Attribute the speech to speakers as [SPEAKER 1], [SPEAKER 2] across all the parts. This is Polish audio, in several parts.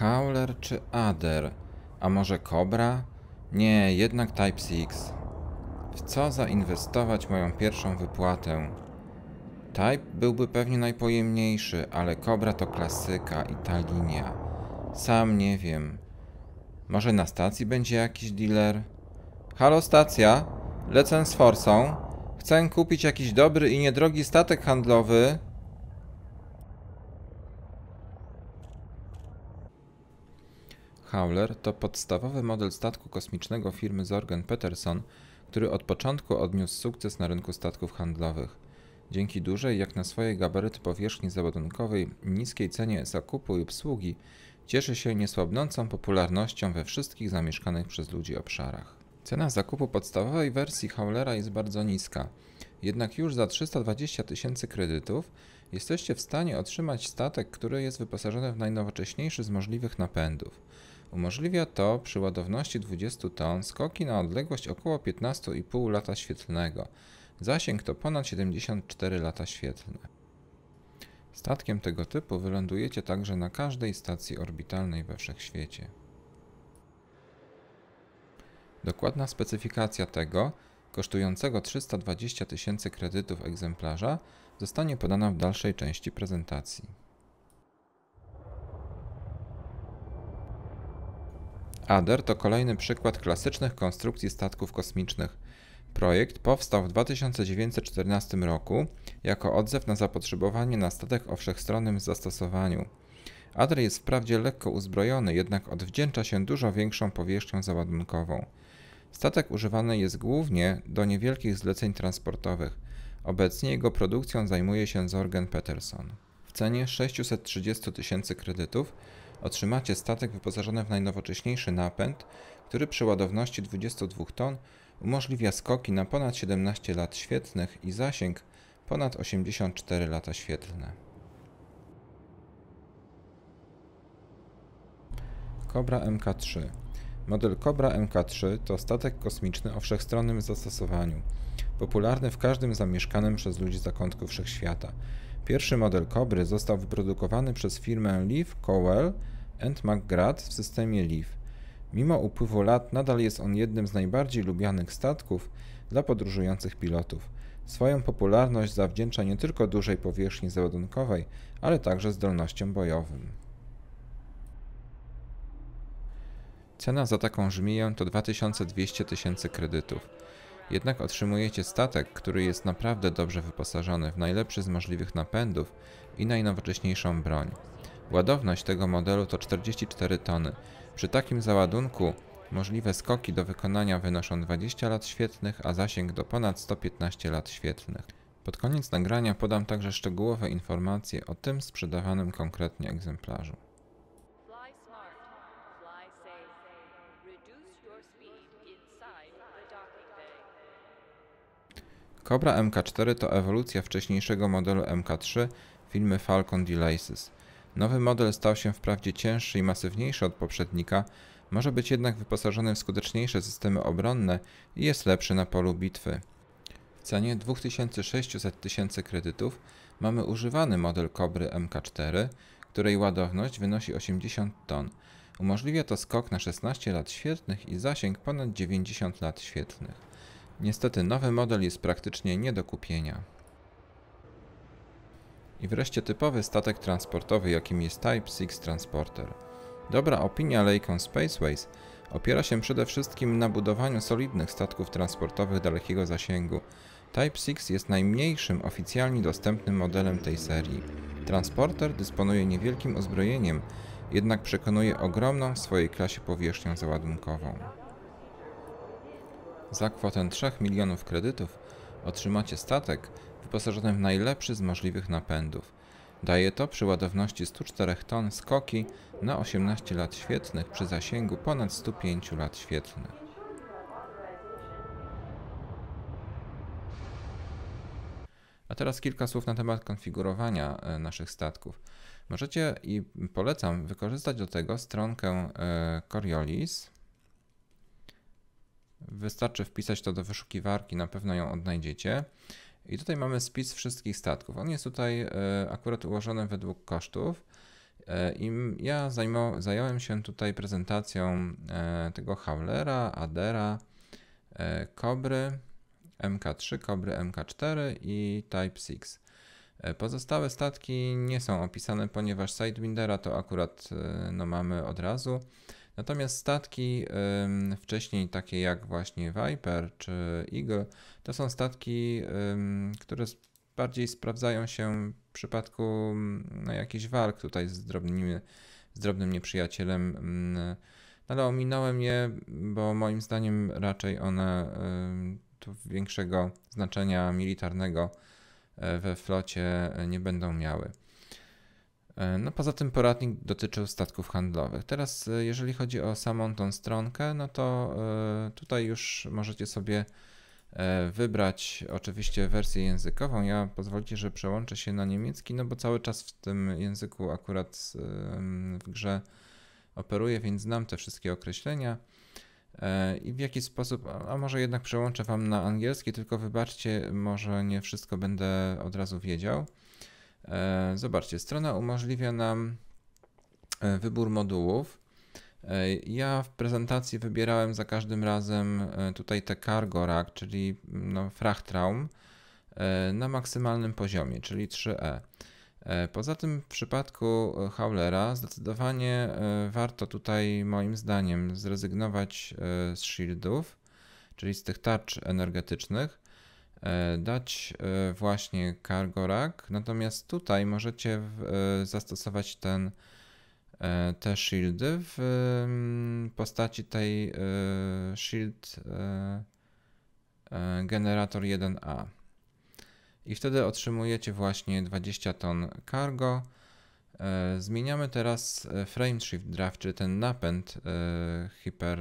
[SPEAKER 1] Howler czy Ader? A może Cobra? Nie, jednak Type 6. W co zainwestować moją pierwszą wypłatę? Type byłby pewnie najpojemniejszy, ale Cobra to klasyka i ta linia. Sam nie wiem. Może na stacji będzie jakiś dealer? Halo stacja? Lecę z forsą. Chcę kupić jakiś dobry i niedrogi statek handlowy. Howler to podstawowy model statku kosmicznego firmy Zorgen Peterson, który od początku odniósł sukces na rynku statków handlowych. Dzięki dużej, jak na swoje gabaryty powierzchni załadunkowej, niskiej cenie zakupu i obsługi, cieszy się niesłabnącą popularnością we wszystkich zamieszkanych przez ludzi obszarach. Cena zakupu podstawowej wersji Howlera jest bardzo niska, jednak już za 320 tysięcy kredytów jesteście w stanie otrzymać statek, który jest wyposażony w najnowocześniejszy z możliwych napędów. Umożliwia to przy ładowności 20 ton skoki na odległość około 15,5 lata świetlnego. Zasięg to ponad 74 lata świetlne. Statkiem tego typu wylądujecie także na każdej stacji orbitalnej we wszechświecie. Dokładna specyfikacja tego, kosztującego 320 tysięcy kredytów egzemplarza, zostanie podana w dalszej części prezentacji. Ader to kolejny przykład klasycznych konstrukcji statków kosmicznych. Projekt powstał w 2014 roku jako odzew na zapotrzebowanie na statek o wszechstronnym zastosowaniu. Ader jest wprawdzie lekko uzbrojony, jednak odwdzięcza się dużo większą powierzchnią załadunkową. Statek używany jest głównie do niewielkich zleceń transportowych. Obecnie jego produkcją zajmuje się Zorgen Peterson. W cenie 630 tysięcy kredytów otrzymacie statek wyposażony w najnowocześniejszy napęd, który przy ładowności 22 ton umożliwia skoki na ponad 17 lat świetlnych i zasięg ponad 84 lata świetlne. Cobra MK3 Model Cobra MK3 to statek kosmiczny o wszechstronnym zastosowaniu, popularny w każdym zamieszkanym przez ludzi zakątku wszechświata. Pierwszy model Kobry został wyprodukowany przez firmę Leaf, Cowell and McGrath w systemie Leaf. Mimo upływu lat nadal jest on jednym z najbardziej lubianych statków dla podróżujących pilotów. Swoją popularność zawdzięcza nie tylko dużej powierzchni załadunkowej, ale także zdolnościom bojowym. Cena za taką żmiję to 2200 tysięcy kredytów. Jednak otrzymujecie statek, który jest naprawdę dobrze wyposażony w najlepszy z możliwych napędów i najnowocześniejszą broń. Ładowność tego modelu to 44 tony. Przy takim załadunku możliwe skoki do wykonania wynoszą 20 lat świetnych, a zasięg do ponad 115 lat świetlnych. Pod koniec nagrania podam także szczegółowe informacje o tym sprzedawanym konkretnie egzemplarzu. Cobra MK4 to ewolucja wcześniejszego modelu MK3 filmy Falcon Delaces. Nowy model stał się wprawdzie cięższy i masywniejszy od poprzednika, może być jednak wyposażony w skuteczniejsze systemy obronne i jest lepszy na polu bitwy. W cenie 2600 tysięcy kredytów mamy używany model Kobry MK4, której ładowność wynosi 80 ton. Umożliwia to skok na 16 lat świetnych i zasięg ponad 90 lat świetnych. Niestety nowy model jest praktycznie nie do kupienia. I wreszcie typowy statek transportowy, jakim jest Type 6 Transporter. Dobra opinia Lacon Spaceways opiera się przede wszystkim na budowaniu solidnych statków transportowych dalekiego zasięgu. Type 6 jest najmniejszym oficjalnie dostępnym modelem tej serii. Transporter dysponuje niewielkim uzbrojeniem, jednak przekonuje ogromną w swojej klasie powierzchnią załadunkową. Za kwotę 3 milionów kredytów otrzymacie statek wyposażony w najlepszy z możliwych napędów. Daje to przy ładowności 104 ton skoki na 18 lat świetlnych przy zasięgu ponad 105 lat świetlnych. A teraz kilka słów na temat konfigurowania e, naszych statków. Możecie i polecam wykorzystać do tego stronkę e, Coriolis Wystarczy wpisać to do wyszukiwarki, na pewno ją odnajdziecie. I tutaj mamy spis wszystkich statków. On jest tutaj e, akurat ułożony według kosztów. E, I ja zająłem się tutaj prezentacją e, tego Howlera, Adera, Kobry, MK3, Kobry MK4 i Type 6. Pozostałe statki nie są opisane, ponieważ Sidewindera to akurat no, mamy od razu. Natomiast statki ym, wcześniej, takie jak właśnie Viper czy Eagle, to są statki, ym, które bardziej sprawdzają się w przypadku no, jakichś walk tutaj z, drobnymi, z drobnym nieprzyjacielem. No, ale ominąłem je, bo moim zdaniem raczej one tu większego znaczenia militarnego e, we flocie nie będą miały. E, no poza tym poradnik dotyczył statków handlowych. Teraz e, jeżeli chodzi o samą tą stronkę, no to e, tutaj już możecie sobie wybrać oczywiście wersję językową. Ja pozwolicie, że przełączę się na niemiecki, no bo cały czas w tym języku akurat w grze operuję, więc znam te wszystkie określenia. I w jaki sposób, a może jednak przełączę Wam na angielski, tylko wybaczcie, może nie wszystko będę od razu wiedział. E, zobaczcie, strona umożliwia nam e, wybór modułów. E, ja w prezentacji wybierałem za każdym razem tutaj te cargo rack, czyli no, frachtraum na maksymalnym poziomie, czyli 3E. Poza tym w przypadku haulera zdecydowanie warto tutaj moim zdaniem zrezygnować z shieldów, czyli z tych tarcz energetycznych E, dać e, właśnie cargo rack, natomiast tutaj możecie e, zastosować ten te shieldy w mm, postaci tej shield generator 1A. I wtedy otrzymujecie właśnie 20 ton cargo. Zmieniamy teraz frameshift draft, czyli ten napęd hiper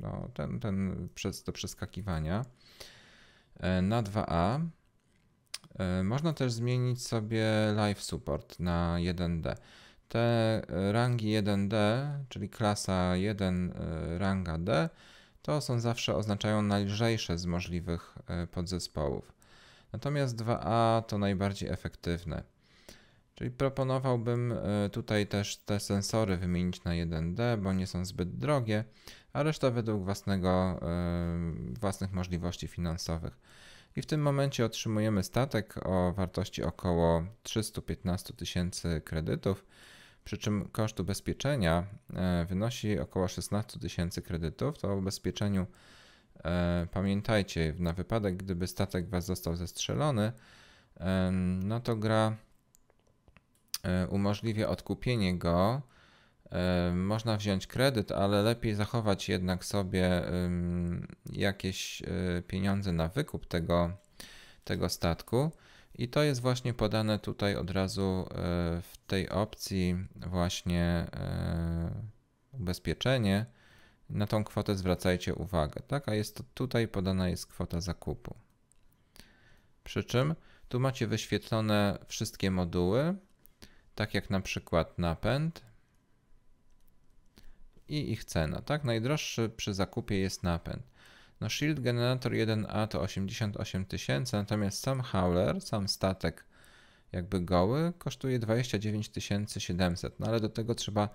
[SPEAKER 1] no, ten, ten przez, do przeskakiwania. E, na 2A e, można też zmienić sobie live support na 1D. Te rangi 1D, czyli klasa 1, e, ranga D, to są zawsze oznaczają najlżejsze z możliwych podzespołów. Natomiast 2A to najbardziej efektywne. Czyli proponowałbym e, tutaj też te sensory wymienić na 1D, bo nie są zbyt drogie, a reszta według własnego, e, własnych możliwości finansowych. I w tym momencie otrzymujemy statek o wartości około 315 tysięcy kredytów, przy czym koszt ubezpieczenia e, wynosi około 16 tysięcy kredytów. To o ubezpieczeniu pamiętajcie, na wypadek gdyby statek Was został zestrzelony, no to gra E, umożliwia odkupienie go. E, można wziąć kredyt, ale lepiej zachować jednak sobie jakieś e, pieniądze na wykup tego, tego statku. I to jest właśnie podane tutaj od razu w tej opcji, właśnie ubezpieczenie. Na tą kwotę zwracajcie uwagę, tak? A jest to tutaj podana jest kwota zakupu. Przy czym tu macie wyświetlone wszystkie moduły, tak jak na przykład napęd i ich cena. Tak, najdroższy przy zakupie jest napęd. No Shield Generator 1A to 88 tysięcy, natomiast sam Howler, sam statek jakby goły kosztuje 29 700, no ale do tego trzeba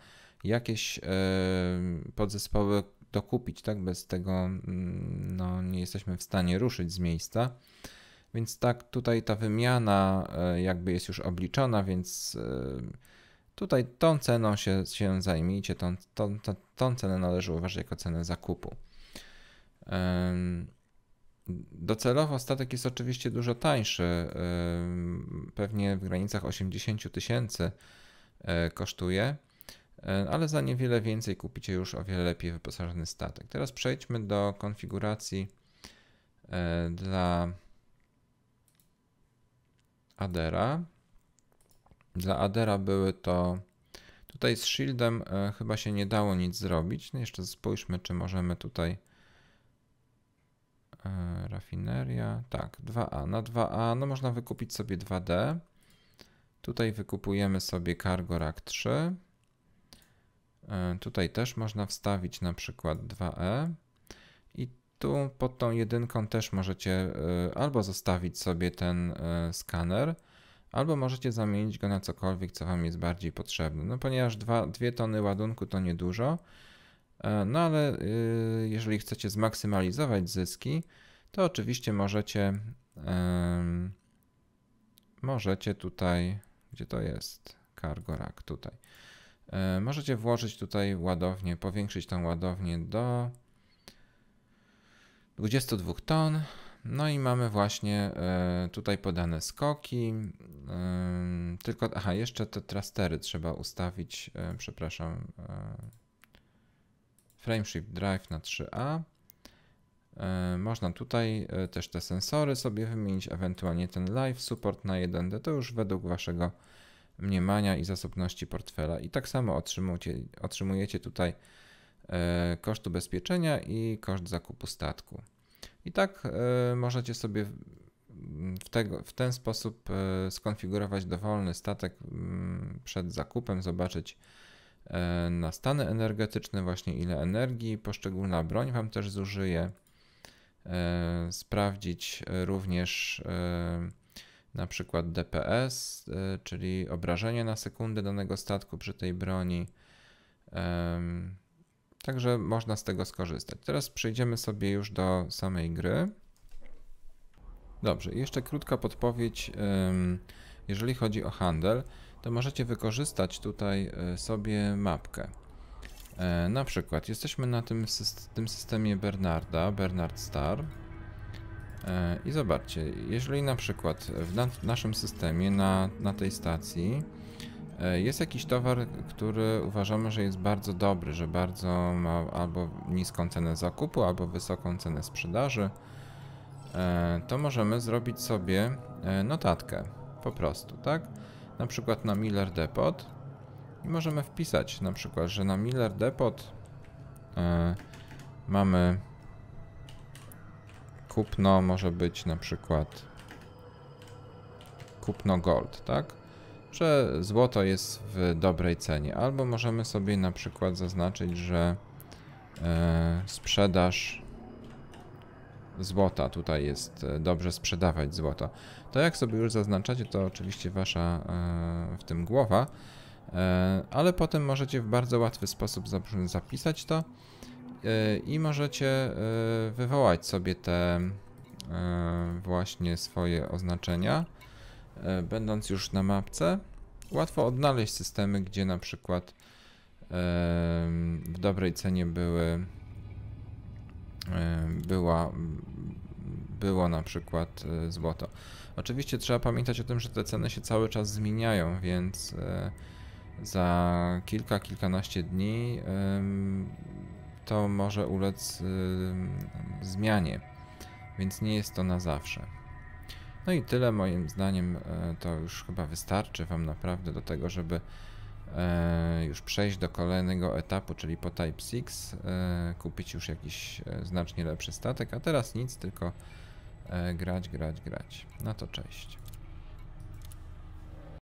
[SPEAKER 1] jakieś yy, podzespoły dokupić, tak bez tego mm, no, nie jesteśmy w stanie ruszyć z miejsca. Więc tak, tutaj ta wymiana e, jakby jest już obliczona, więc e, tutaj tą ceną się, się zajmijcie, tą, tą, tą, tą cenę należy uważać jako cenę zakupu. Docelowo statek jest oczywiście dużo tańszy, pewnie w granicach 80 tysięcy e, kosztuje, ale za niewiele więcej kupicie już o wiele lepiej wyposażony statek. Teraz przejdźmy do konfiguracji dla Adera. Dla Adera były to... Tutaj z Shieldem e, chyba się nie dało nic zrobić. No jeszcze spójrzmy, czy możemy tutaj... E, rafineria, tak, 2A. Na 2A no można wykupić sobie 2D. Tutaj wykupujemy sobie Cargo Rack 3. E, tutaj też można wstawić na przykład 2E. Tu pod tą jedynką też możecie e, albo zostawić sobie ten e, skaner, albo możecie zamienić go na cokolwiek, co Wam jest bardziej potrzebne. No ponieważ dwie tony ładunku to niedużo, e, no ale jeżeli chcecie zmaksymalizować zyski, to oczywiście możecie możecie tutaj, gdzie to jest, cargo rack tutaj, możecie włożyć tutaj ładownię, powiększyć tą ładownię do 22 ton. No i mamy właśnie e, tutaj podane skoki. E, tylko, aha, jeszcze te trastery trzeba ustawić. E, przepraszam. Frameshift Drive na 3A. Można tutaj też te sensory sobie wymienić, ewentualnie ten live support na 1D, to już według waszego mniemania i zasobności portfela. I tak samo otrzymujecie, otrzymujecie tutaj E, koszt ubezpieczenia i koszt zakupu statku. I tak e, możecie sobie w, tego, w ten sposób e, skonfigurować dowolny statek mm, przed zakupem, zobaczyć na stany energetyczne, właśnie ile energii poszczególna broń Wam też zużyje. Sprawdzić również na przykład DPS, czyli obrażenie na sekundę danego statku przy tej broni Także można z tego skorzystać. Teraz przejdziemy sobie już do samej gry. Dobrze, jeszcze krótka podpowiedź, jeżeli chodzi o handel, to możecie wykorzystać tutaj e, sobie mapkę. E, na przykład jesteśmy na tym, tym systemie Bernarda, Bernard Star. E, I zobaczcie, jeżeli na przykład w, w naszym systemie, na, na tej stacji, E, jest jakiś towar, który uważamy, że jest bardzo dobry, że bardzo ma albo niską cenę zakupu, albo wysoką cenę sprzedaży. E, to możemy zrobić sobie e, notatkę po prostu, tak? Na przykład na Miller Depot i możemy wpisać na przykład, że na Miller Depot mamy kupno może być na przykład kupno gold, tak? że złoto jest w dobrej cenie. Albo możemy sobie na przykład zaznaczyć, że e, sprzedaż złota tutaj jest e, dobrze sprzedawać złoto. To jak sobie już zaznaczacie, to oczywiście wasza e, w tym głowa, e, ale potem możecie w bardzo łatwy sposób zapisać to e, i możecie e, wywołać sobie te właśnie swoje oznaczenia E, będąc już na mapce, łatwo odnaleźć systemy, gdzie na przykład w dobrej cenie były była, było na przykład e, złoto. Oczywiście trzeba pamiętać o tym, że te ceny się cały czas zmieniają, więc e, za kilka, kilkanaście dni to może ulec zmianie, więc nie jest to na zawsze. No i tyle moim zdaniem e, to już chyba wystarczy Wam naprawdę do tego, żeby e, już przejść do kolejnego etapu, czyli po Type 6, e, kupić już jakiś znacznie lepszy statek, a teraz nic, tylko grać, grać, grać. No to cześć.